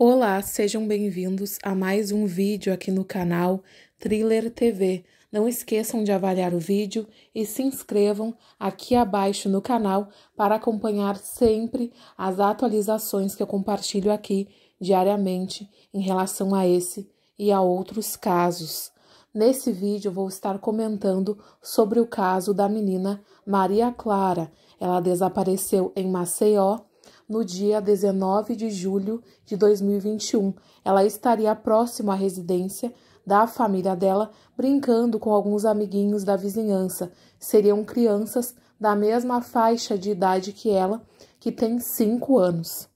Olá, sejam bem-vindos a mais um vídeo aqui no canal Thriller TV. Não esqueçam de avaliar o vídeo e se inscrevam aqui abaixo no canal para acompanhar sempre as atualizações que eu compartilho aqui diariamente em relação a esse e a outros casos. Nesse vídeo, vou estar comentando sobre o caso da menina Maria Clara. Ela desapareceu em Maceió no dia 19 de julho de 2021. Ela estaria próximo à residência da família dela, brincando com alguns amiguinhos da vizinhança. Seriam crianças da mesma faixa de idade que ela, que tem 5 anos.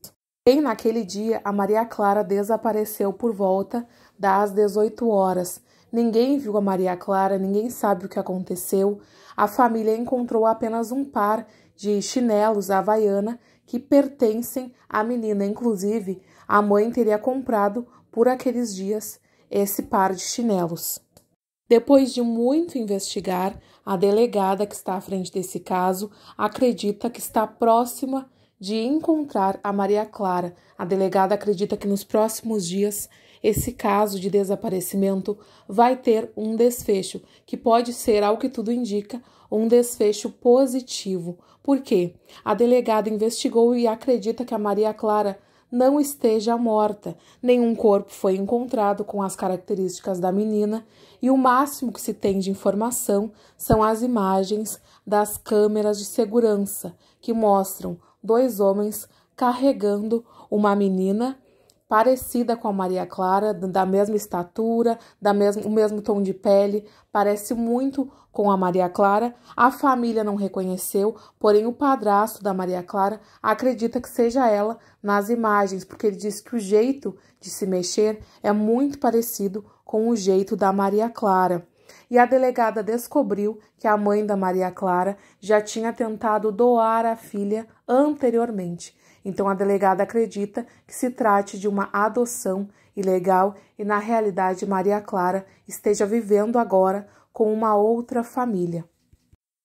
Bem naquele dia, a Maria Clara desapareceu por volta das 18 horas. Ninguém viu a Maria Clara, ninguém sabe o que aconteceu. A família encontrou apenas um par de chinelos havaiana que pertencem à menina. Inclusive, a mãe teria comprado por aqueles dias esse par de chinelos. Depois de muito investigar, a delegada que está à frente desse caso acredita que está próxima de encontrar a Maria Clara. A delegada acredita que nos próximos dias esse caso de desaparecimento vai ter um desfecho, que pode ser, ao que tudo indica, um desfecho positivo. Por quê? A delegada investigou e acredita que a Maria Clara não esteja morta. Nenhum corpo foi encontrado com as características da menina e o máximo que se tem de informação são as imagens das câmeras de segurança que mostram dois homens carregando uma menina parecida com a Maria Clara, da mesma estatura, da mesmo, o mesmo tom de pele, parece muito com a Maria Clara. A família não reconheceu, porém o padrasto da Maria Clara acredita que seja ela nas imagens, porque ele diz que o jeito de se mexer é muito parecido com o jeito da Maria Clara e a delegada descobriu que a mãe da Maria Clara já tinha tentado doar a filha anteriormente. Então a delegada acredita que se trate de uma adoção ilegal e na realidade Maria Clara esteja vivendo agora com uma outra família.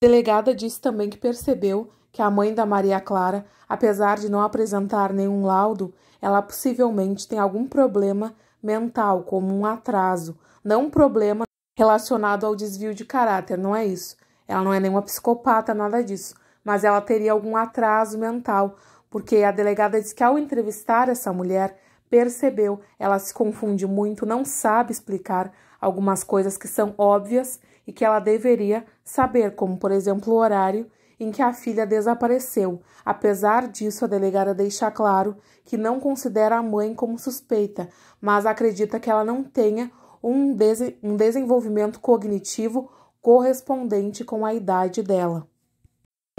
A delegada disse também que percebeu que a mãe da Maria Clara, apesar de não apresentar nenhum laudo, ela possivelmente tem algum problema mental, como um atraso, não um problema relacionado ao desvio de caráter, não é isso. Ela não é nenhuma psicopata, nada disso, mas ela teria algum atraso mental, porque a delegada diz que ao entrevistar essa mulher, percebeu, ela se confunde muito, não sabe explicar algumas coisas que são óbvias e que ela deveria saber, como por exemplo o horário em que a filha desapareceu. Apesar disso, a delegada deixa claro que não considera a mãe como suspeita, mas acredita que ela não tenha um, des um desenvolvimento cognitivo correspondente com a idade dela.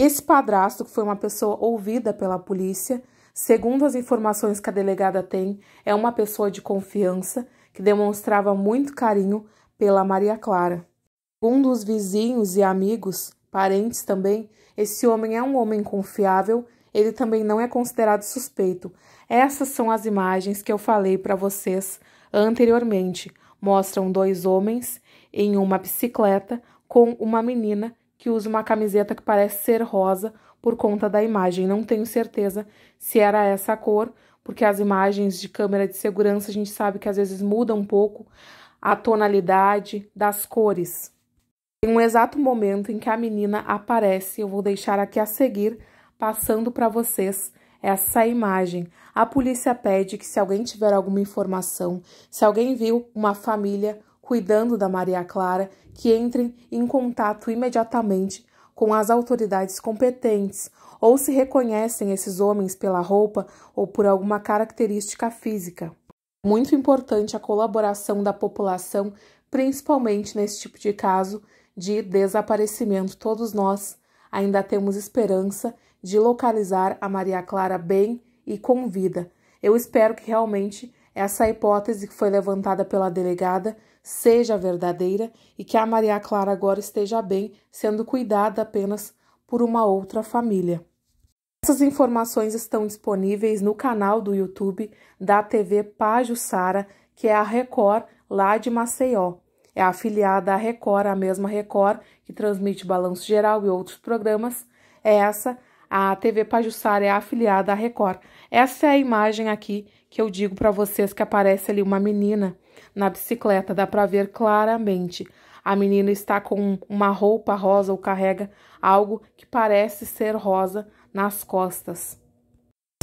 Esse padrasto, que foi uma pessoa ouvida pela polícia, segundo as informações que a delegada tem, é uma pessoa de confiança que demonstrava muito carinho pela Maria Clara. Segundo os vizinhos e amigos, parentes também, esse homem é um homem confiável, ele também não é considerado suspeito. Essas são as imagens que eu falei para vocês anteriormente. Mostram dois homens em uma bicicleta com uma menina que usa uma camiseta que parece ser rosa por conta da imagem. Não tenho certeza se era essa a cor, porque as imagens de câmera de segurança a gente sabe que às vezes muda um pouco a tonalidade das cores. Em um exato momento em que a menina aparece, eu vou deixar aqui a seguir, passando para vocês essa imagem. A polícia pede que se alguém tiver alguma informação, se alguém viu uma família cuidando da Maria Clara que entrem em contato imediatamente com as autoridades competentes ou se reconhecem esses homens pela roupa ou por alguma característica física. Muito importante a colaboração da população, principalmente nesse tipo de caso de desaparecimento. Todos nós ainda temos esperança de localizar a Maria Clara bem e com vida. Eu espero que realmente essa hipótese que foi levantada pela delegada seja verdadeira e que a Maria Clara agora esteja bem, sendo cuidada apenas por uma outra família. Essas informações estão disponíveis no canal do YouTube da TV Pajussara, que é a Record lá de Maceió. É afiliada à Record, a mesma Record que transmite Balanço Geral e outros programas. É essa, a TV Pajussara é afiliada à Record. Essa é a imagem aqui que eu digo para vocês que aparece ali uma menina na bicicleta, dá para ver claramente. A menina está com uma roupa rosa ou carrega algo que parece ser rosa nas costas.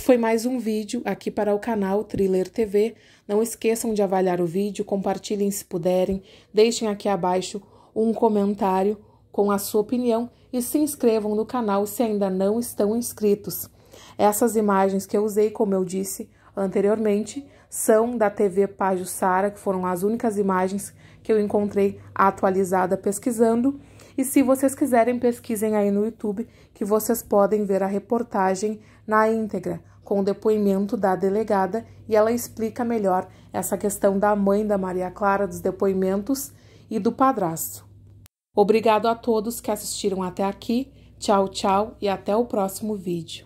Foi mais um vídeo aqui para o canal Thriller TV. Não esqueçam de avaliar o vídeo, compartilhem se puderem, deixem aqui abaixo um comentário com a sua opinião e se inscrevam no canal se ainda não estão inscritos. Essas imagens que eu usei, como eu disse, anteriormente são da TV Sara que foram as únicas imagens que eu encontrei atualizada pesquisando. E se vocês quiserem, pesquisem aí no YouTube, que vocês podem ver a reportagem na íntegra, com o depoimento da delegada, e ela explica melhor essa questão da mãe da Maria Clara, dos depoimentos e do padrasto. Obrigado a todos que assistiram até aqui. Tchau, tchau e até o próximo vídeo.